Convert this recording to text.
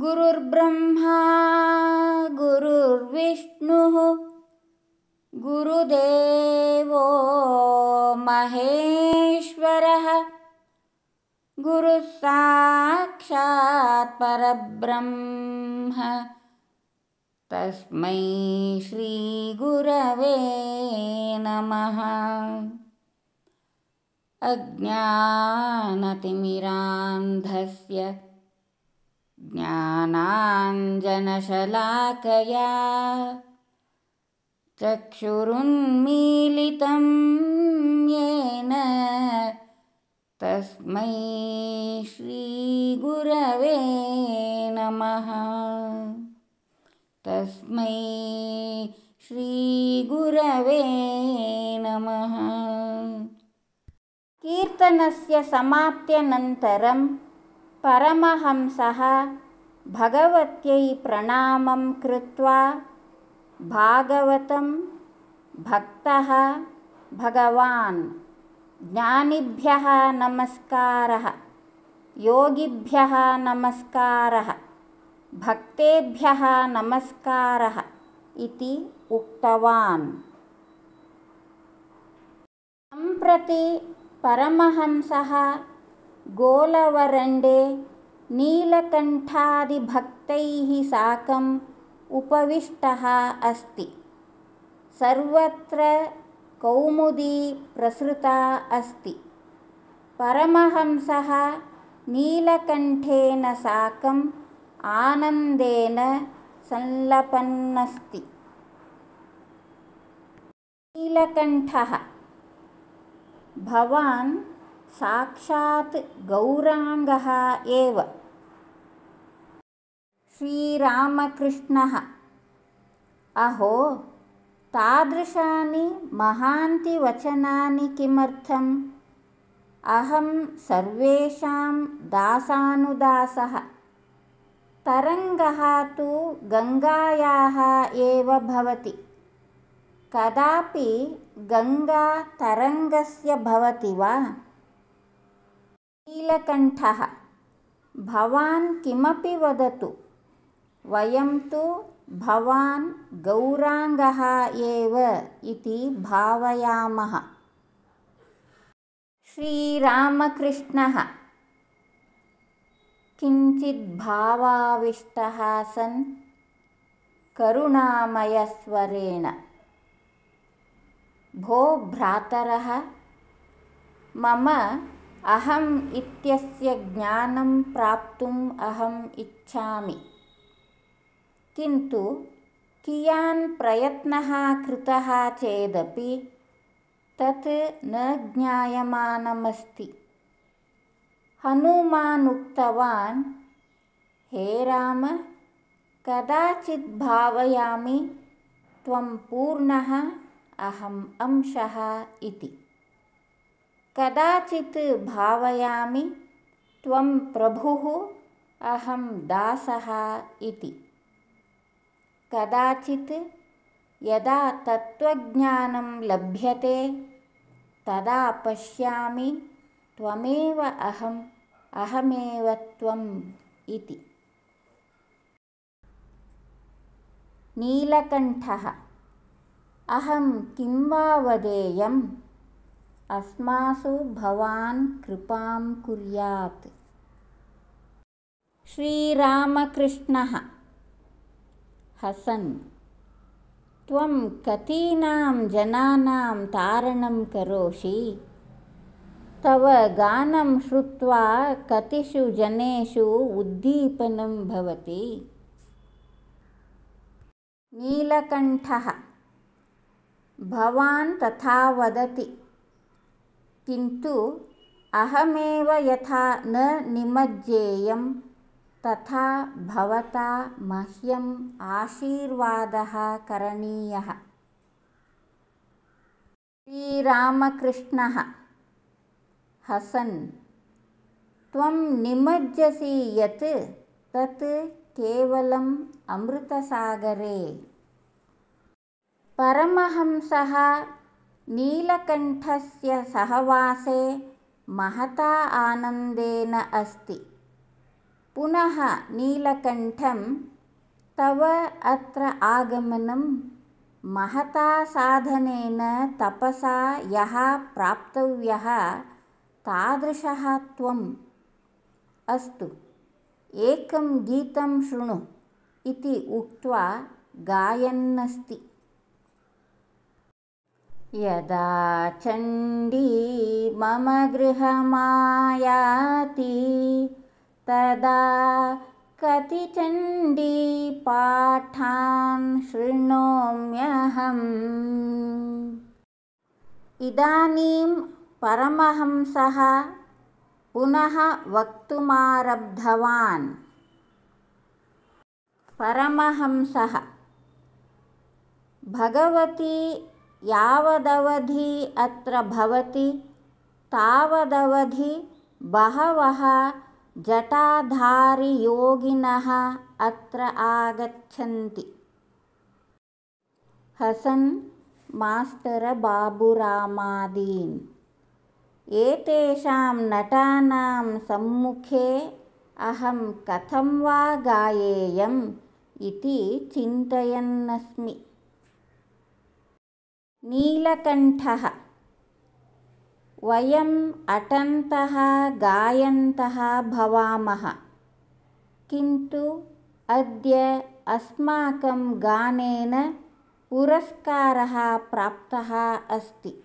गुरुर्ब्रह्मा गुरुर्विष्णुः गुरुदेवो महेश्वरः गुरुसाक्षात् परब्रह्म तस्मै श्रीगुरवे नमः अज्ञानतिमिरान्धस्य ज्ञानाञ्जनशलाकया चक्षुरुन्मीलितं येन तस्मै श्रीगुरवे नमः तस्मै श्रीगुरवे नमः कीर्तनस्य समाप्त्यनन्तरं परमहंसः भगवत्यै प्रणामं कृत्वा भागवतं भक्तः भगवान् ज्ञानिभ्यः नमस्कारः योगिभ्यः नमस्कारः भक्तेभ्यः नमस्कारः इति उक्तवान् सम्प्रति परमहंसः गोलवरण्डे नीलकण्ठादिभक्तैः साकम् उपविष्टः अस्ति सर्वत्र कौमुदी प्रसृता अस्ति परमहंसः नीलकण्ठेन साकम् आनन्देन संलपन्नस्ति नीलकण्ठः भवान् साक्षात् गौराङ्गः एव श्रीरामकृष्णः अहो तादृशानि वचनानि किमर्थम् अहं सर्वेषां दासानुदासः तरङ्गः तु गङ्गायाः एव भवति कदापि गङ्गा तरङ्गस्य भवति वा ीलकण्ठः भवान् किमपि वदतु वयं तु भवान् गौराङ्गः एव इति भावयामः श्रीरामकृष्णः भावाविष्टः सन् करुणामयस्वरेण भो भ्रातरः मम अहम् इत्यस्य ज्ञानं प्राप्तुम् अहम् इच्छामि किन्तु कियान् प्रयत्नः कृतः चेदपि तत् न ज्ञायमानमस्ति हनुमान् उक्तवान् हे राम कदाचित् भावयामि त्वं पूर्णः अहम् अंशः इति कदाचित् भावयामि त्वं प्रभुः अहं दासः इति कदाचित् यदा तत्त्वज्ञानं लभ्यते तदा पश्यामि त्वमेव अहम् अहमेव त्वम् इति नीलकण्ठः अहं किं वा वदेयम् अस्मासु भवान् कृपां कुर्यात् श्रीरामकृष्णः हसन् त्वं कतीनां जनानां तारणं करोषि तव गानं श्रुत्वा कतिषु जनेषु उद्दीपनं भवति नीलकण्ठः भवान् तथा वदति किन्तु अहमेव यथा न निमज्जेयं तथा भवता मह्यम् आशीर्वादः करणीयः श्रीरामकृष्णः हसन् त्वं निमज्जसि यत् तत् केवलम् अमृतसागरे परमहंसः नीलकण्ठस्य सहवासे महता आनन्देन अस्ति पुनः नीलकण्ठं तव अत्र आगमनं महता साधनेन तपसा यः प्राप्तव्यः तादृशः त्वम् अस्तु एकं गीतं शृणु इति उक्त्वा गायन्नस्ति यदा चण्डी मम गृहमायाति तदा कति चण्डी पाठान् शृणोम्यहम् इदानीं परमहंसः पुनः वक्तुमारब्धवान् परमहंसः भगवती यावदवधि अत्र भवति तावदवधि बहवः जटाधारियोगिनः अत्र आगच्छन्ति हसन् मास्टर बाबुरामादीन् एतेषां नटानां सम्मुखे अहं कथं वा गायेयम् इति चिन्तयन्नस्मि नीलकण्ठः वयम् अटन्तः गायन्तः भवामः किन्तु अद्य अस्माकं गानेन पुरस्कारः प्राप्तः अस्ति